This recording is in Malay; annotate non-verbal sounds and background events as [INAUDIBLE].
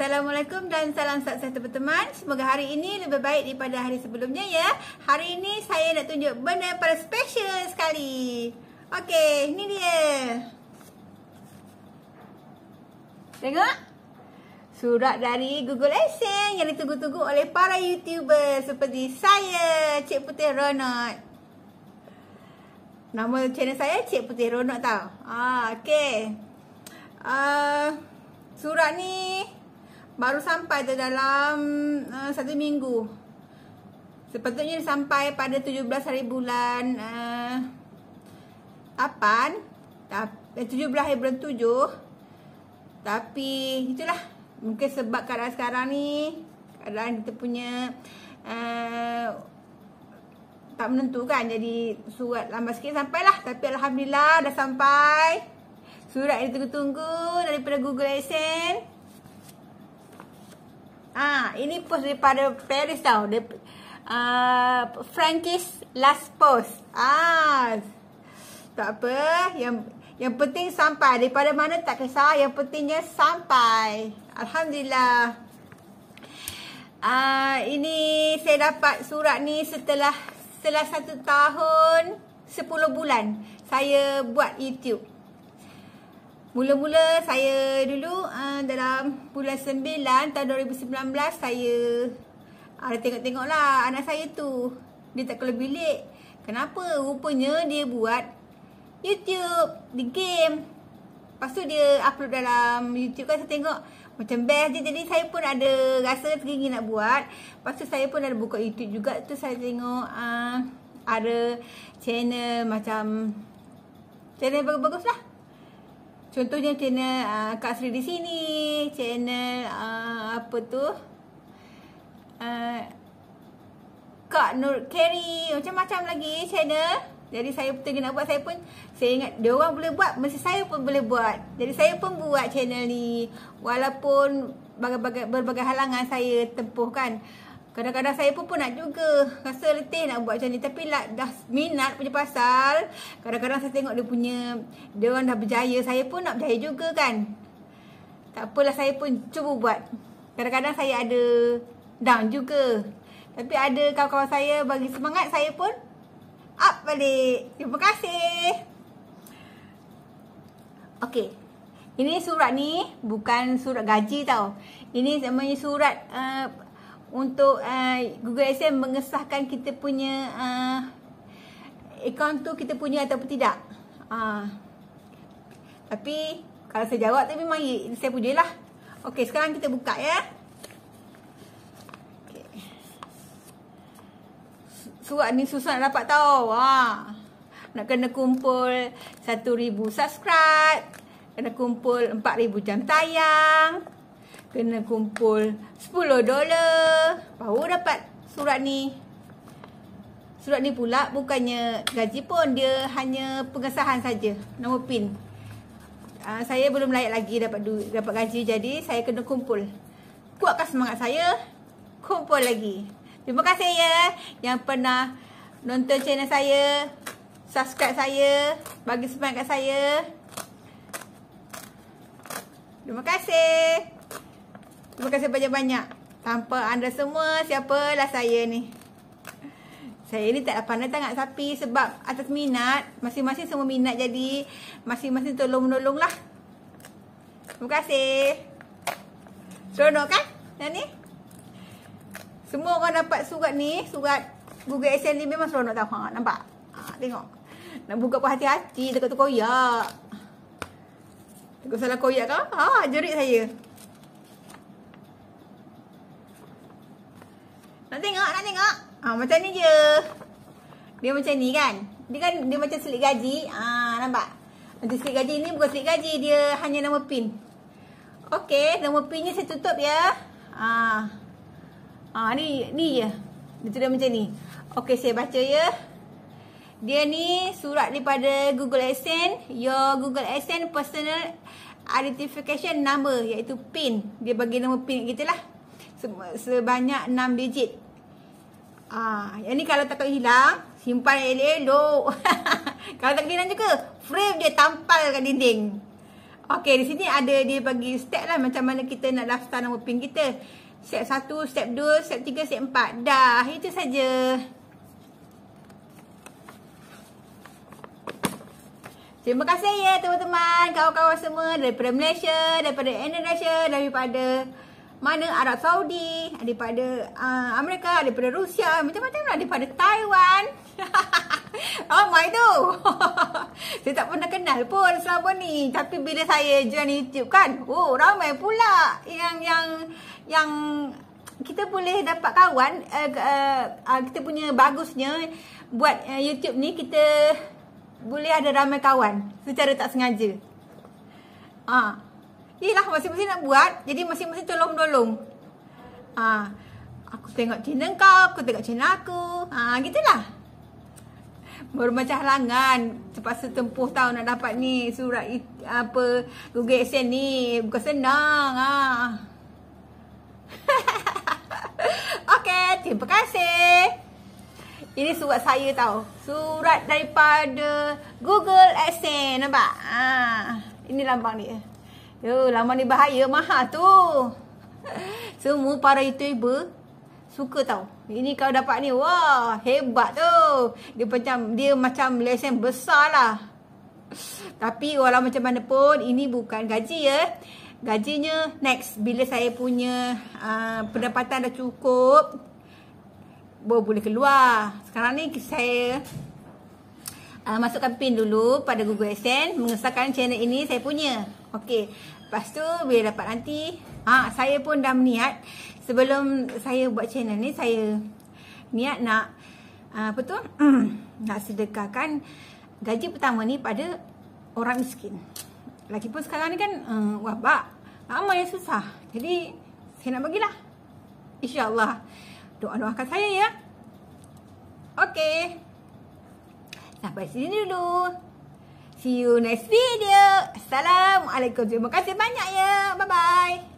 Assalamualaikum dan salam sukses teman-teman. Semoga hari ini lebih baik daripada hari sebelumnya ya. Hari ini saya nak tunjuk benda yang paling special sekali. Okey, ni dia. Tengok. Surat dari Google Adsense yang ditunggu-tunggu oleh para YouTuber seperti saya, Cik Putih Ronot. Nama channel saya Cik Putih Ronot tau. Ah, okey. Uh, surat ni baru sampai tu dalam uh, satu minggu. Sepatutnya sampai pada 17 hari bulan uh, 8. 17 hari bulan 7. Tapi itulah. Mungkin sebab keadaan sekarang ni. Keadaan kita punya... Uh, tak menentu kan jadi surat lambat sikit sampailah tapi alhamdulillah dah sampai surat yang tunggu-tunggu daripada Google AdSense Ah, ha, ini post daripada Paris tau. Dia uh, Francis last post. Ah. Ha, tak apa, yang yang penting sampai. Daripada mana tak kisah, yang pentingnya sampai. Alhamdulillah. Ah, uh, ini saya dapat surat ni setelah setelah satu tahun 10 bulan saya buat YouTube. Mula-mula saya dulu uh, dalam bulan sembilan tahun 2019 saya ah, ada uh, tengok-tengok lah anak saya tu. Dia tak keluar bilik. Kenapa? Rupanya dia buat YouTube, di game. Lepas tu dia upload dalam YouTube kan saya tengok macam best je. Jadi saya pun ada rasa tinggi nak buat. Lepas tu saya pun ada buka YouTube juga. Tu saya tengok uh, ada channel macam channel bagus-bagus lah. Contohnya channel uh, Kak Sri di sini, channel uh, apa tu? Uh, Kak Nur Kerry, macam-macam lagi channel. Jadi saya pun nak buat, saya pun saya ingat dia orang boleh buat, mesti saya pun boleh buat. Jadi saya pun buat channel ni walaupun berbagai, berbagai halangan saya tempuh kan. Kadang-kadang saya pun, pun nak juga rasa letih nak buat macam ni tapi lah, dah minat punya pasal. Kadang-kadang saya tengok dia punya dia orang dah berjaya, saya pun nak berjaya juga kan. Tak apalah saya pun cuba buat. Kadang-kadang saya ada down juga. Tapi ada kawan-kawan saya bagi semangat saya pun up balik. Terima kasih. Okay, Ini surat ni bukan surat gaji tau. Ini namanya surat uh, untuk uh, Google Adsense mengesahkan kita punya uh, account tu kita punya ataupun tidak. Uh. Tapi kalau saya jawab tapi memang saya puji lah. Okey sekarang kita buka ya. Suat ni susah nak dapat tau. Wah. Nak kena kumpul 1,000 subscribe. Kena kumpul 4,000 jam tayang kena kumpul sepuluh dolar. Baru dapat surat ni. Surat ni pula bukannya gaji pun dia hanya pengesahan saja nombor pin. Uh, saya belum layak lagi dapat duit, dapat gaji jadi saya kena kumpul. Kuatkan semangat saya kumpul lagi. Terima kasih ya yang pernah nonton channel saya, subscribe saya, bagi semangat kat saya. Terima kasih. Terima kasih banyak-banyak. Tanpa anda semua, siapalah saya ni. Saya ni tak pandai sangat sapi sebab atas minat. Masing-masing semua minat jadi masing-masing tolong-menolong lah. Terima kasih. Seronok kan? Dan ni? Semua orang dapat surat ni. Surat Google Excel ni memang seronok tau. Ha, nampak? Ha, tengok. Nak buka pun hati-hati. Takut tu koyak. Takut salah koyak kah? Ha, jerit saya. Nak tengok, nak tengok. Ah macam ni je. Dia macam ni kan. Dia kan dia macam selit gaji. Ah nampak. Macam selit gaji ni bukan selit gaji, dia hanya nama pin. Okey, nama pin ni saya tutup ya. Ah. Ah ni ni je. Dia tudah macam ni. Okey, saya baca ya. Dia ni surat daripada Google Adsense, your Google Adsense personal identification number iaitu pin. Dia bagi nama pin kita lah sebanyak 6 digit. Ah, yang ni kalau takut hilang, simpan elok-elok. [LAUGHS] kalau tak hilang juga, frame dia tampal kat dinding. Okey, di sini ada dia bagi step lah macam mana kita nak daftar nombor pin kita. Step 1, step 2, step 3, step 4. Dah, itu saja. Terima kasih ya teman-teman, kawan-kawan semua daripada Malaysia, daripada Indonesia, daripada mana Arab Saudi, daripada uh, Amerika, daripada Rusia, macam-macam lah, daripada Taiwan. [LAUGHS] oh my tu. [LAUGHS] saya tak pernah kenal pun selama ni. Tapi bila saya join YouTube kan, oh ramai pula yang yang yang kita boleh dapat kawan uh, uh, uh, kita punya bagusnya buat uh, YouTube ni kita boleh ada ramai kawan secara tak sengaja. Ah. Uh. Yelah masing-masing nak buat Jadi masing-masing tolong dolong ha, ah, Aku tengok channel kau Aku tengok channel aku ha, Gitulah Baru macam halangan Terpaksa tempuh tau nak dapat ni Surat apa Google Action ni Bukan senang ha. [LAUGHS] Okay terima kasih ini surat saya tau. Surat daripada Google Adsense. Nampak? Ha. Ini lambang dia. Yo, ya, lama ni bahaya mahal tu. [LAUGHS] Semua para YouTuber suka tau. Ini kau dapat ni, wah, hebat tu. Dia macam dia macam lesen besar lah. Tapi walau macam mana pun, ini bukan gaji ya. Gajinya next bila saya punya uh, pendapatan dah cukup boleh boleh keluar. Sekarang ni saya uh, masukkan pin dulu pada Google AdSense mengesahkan channel ini saya punya. Okey. Lepas tu bila dapat nanti, ha saya pun dah niat sebelum saya buat channel ni saya niat nak ha, apa tu? Hmm, nak sedekahkan gaji pertama ni pada orang miskin. Lagipun sekarang ni kan um, eh, wabak ramai yang susah. Jadi saya nak bagilah. Allah. Doa-doakan saya ya. Okey. Sampai sini dulu. See you next video. Assalamualaikum. Terima kasih banyak ya. Bye-bye.